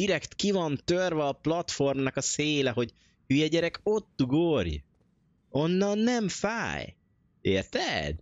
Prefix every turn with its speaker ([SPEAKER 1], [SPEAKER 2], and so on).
[SPEAKER 1] direkt ki van törve a platformnak a széle, hogy hülye gyerek, ott ugorj!
[SPEAKER 2] Onnan nem fáj! Érted?